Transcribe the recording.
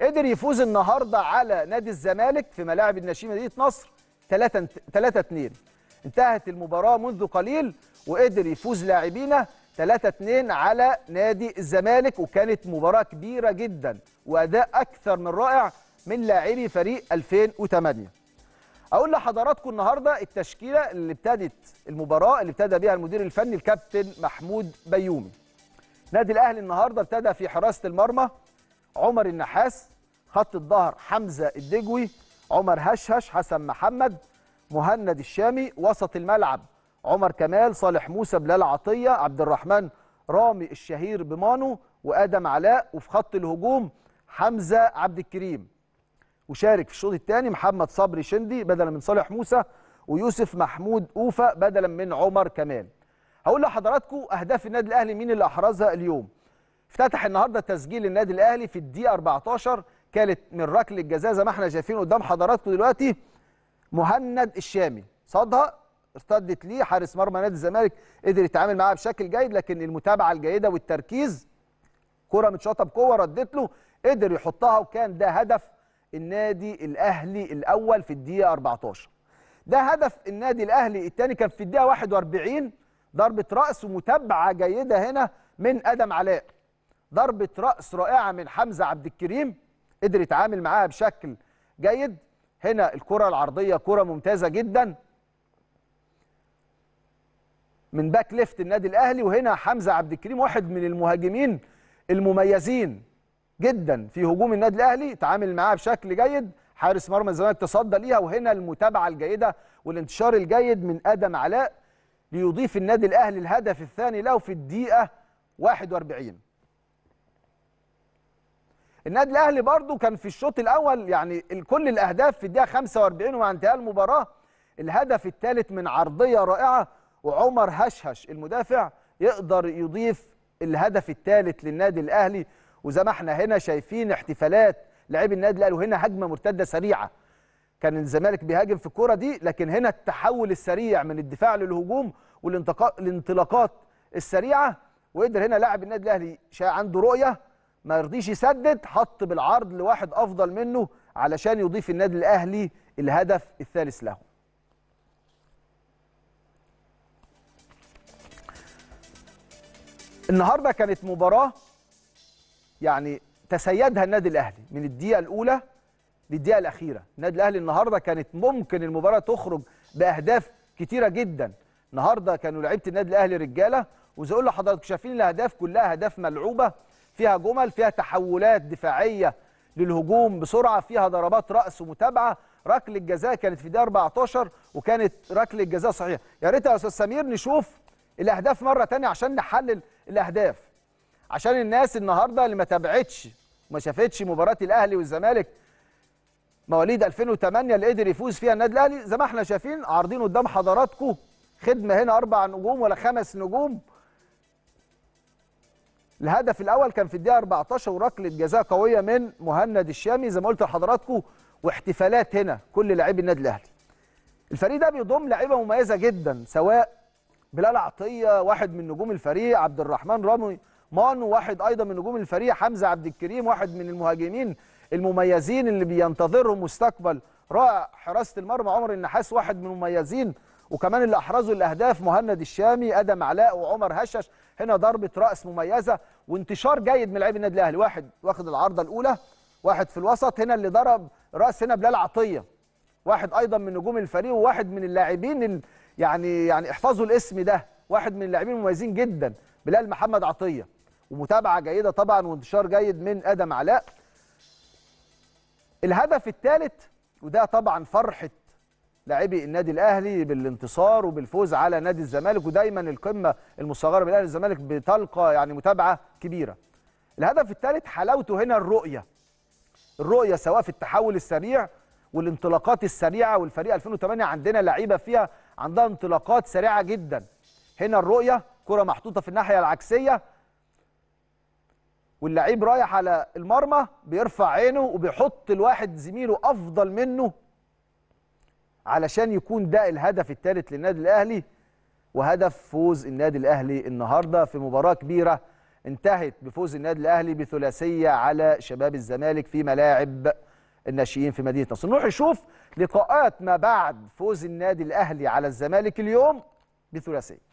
قدر يفوز النهارده على نادي الزمالك في ملاعب الناشئين مدينه نصر 3 3 2 انتهت المباراه منذ قليل وقدر يفوز لاعبينا 3 2 على نادي الزمالك وكانت مباراه كبيره جدا واداء اكثر من رائع من لاعبي فريق 2008 اقول لحضراتكم النهارده التشكيله اللي ابتدت المباراه اللي ابتدى بها المدير الفني الكابتن محمود بيومي نادي الاهلي النهارده ابتدى في حراسه المرمى عمر النحاس خط الظهر حمزه الدجوي عمر هشهش حسن محمد مهند الشامي وسط الملعب عمر كمال صالح موسى بلال عطيه عبد الرحمن رامي الشهير بمانو وادم علاء وفي خط الهجوم حمزه عبد الكريم وشارك في الشوط الثاني محمد صبري شندي بدلا من صالح موسى ويوسف محمود اوفا بدلا من عمر كمال هقول لحضراتكم اهداف النادي الاهلي مين اللي احرزها اليوم افتتح النهارده تسجيل النادي الاهلي في الدقيقه 14 كانت من ركله الجزاء زي ما احنا شايفين قدام حضراتكم دلوقتي مهند الشامي صادها ارتدت ليه حارس مرمى نادي الزمالك قدر يتعامل معاها بشكل جيد لكن المتابعه الجيده والتركيز كره متشاطه بقوه ردت له قدر يحطها وكان ده هدف النادي الاهلي الاول في الدقيقه 14 ده هدف النادي الاهلي الثاني كان في الدقيقه 41 ضربه راس ومتابعه جيده هنا من ادم علاء ضربه راس رائعه من حمزه عبد الكريم قدر يتعامل معاها بشكل جيد هنا الكره العرضيه كره ممتازه جدا من باك ليفت النادي الاهلي وهنا حمزه عبد الكريم واحد من المهاجمين المميزين جدا في هجوم النادي الاهلي تعامل معاها بشكل جيد حارس مرمى الزمالك تصدى ليها وهنا المتابعه الجيده والانتشار الجيد من ادم علاء ليضيف النادي الاهلي الهدف الثاني له في الدقيقه 41 النادي الاهلي برضو كان في الشوط الاول يعني كل الاهداف في الدقيقه 45 ومع انتهاء المباراه الهدف الثالث من عرضيه رائعه وعمر هشهش المدافع يقدر يضيف الهدف الثالث للنادي الاهلي وزي ما احنا هنا شايفين احتفالات لعيب النادي الاهلي وهنا هجمه مرتده سريعه كان الزمالك بيهاجم في الكوره دي لكن هنا التحول السريع من الدفاع للهجوم والانطلاقات السريعه وقدر هنا لاعب النادي الاهلي عنده رؤيه ما رضيش يسدد حط بالعرض لواحد افضل منه علشان يضيف النادي الاهلي الهدف الثالث له النهارده كانت مباراه يعني تسيدها النادي الاهلي من الدقيقه الاولى للدقيقه الاخيره النادي الاهلي النهارده كانت ممكن المباراه تخرج باهداف كتيره جدا النهارده كانوا لعيبه النادي الاهلي رجاله وزي اقول لحضراتكم شايفين الاهداف كلها اهداف ملعوبه فيها جمل فيها تحولات دفاعيه للهجوم بسرعه فيها ضربات راس ومتابعه ركله الجزاء كانت في دقيقه 14 وكانت ركله الجزاء صحيحه يا ريت يا استاذ سمير نشوف الاهداف مره ثانيه عشان نحلل الاهداف عشان الناس النهارده اللي ما تابعتش وما شافتش مباراه الاهلي والزمالك مواليد 2008 اللي قدر يفوز فيها النادي الاهلي زي ما احنا شايفين عارضين قدام حضراتكم خدمه هنا اربع نجوم ولا خمس نجوم الهدف الاول كان في الدقيقه 14 وركله جزاء قويه من مهند الشامي زي ما قلت لحضراتكم واحتفالات هنا كل لاعبي النادي الاهلي الفريق ده بيضم لعيبه مميزه جدا سواء بلال عطيه واحد من نجوم الفريق عبد الرحمن رامي مانو واحد ايضا من نجوم الفريق حمزه عبد الكريم واحد من المهاجمين المميزين اللي بينتظرهم مستقبل رائع حراسه المرمى عمر النحاس واحد من المميزين وكمان اللي احرزوا الاهداف مهند الشامي ادم علاء وعمر هشش هنا ضربه راس مميزه وانتشار جيد من لعيب النادي الاهلي واحد واخد العارضه الاولى واحد في الوسط هنا اللي ضرب راس هنا بلال عطيه واحد ايضا من نجوم الفريق وواحد من اللاعبين يعني يعني احفظوا الاسم ده واحد من اللاعبين المميزين جدا بلال محمد عطيه ومتابعه جيده طبعا وانتشار جيد من ادم علاء الهدف الثالث وده طبعا فرحه لاعبي النادي الاهلي بالانتصار وبالفوز على نادي الزمالك ودايما القمه المصغره بالاهلي الزمالك بتلقى يعني متابعه كبيره. الهدف الثالث حلاوته هنا الرؤيه. الرؤيه سواء في التحول السريع والانطلاقات السريعه والفريق 2008 عندنا لعيبه فيها عندها انطلاقات سريعه جدا. هنا الرؤيه كره محطوطه في الناحيه العكسيه واللعيب رايح على المرمى بيرفع عينه وبيحط الواحد زميله افضل منه علشان يكون ده الهدف الثالث للنادي الاهلي وهدف فوز النادي الاهلي النهارده في مباراه كبيره انتهت بفوز النادي الاهلي بثلاثيه على شباب الزمالك في ملاعب الناشئين في مدينه نصر نروح نشوف لقاءات ما بعد فوز النادي الاهلي على الزمالك اليوم بثلاثيه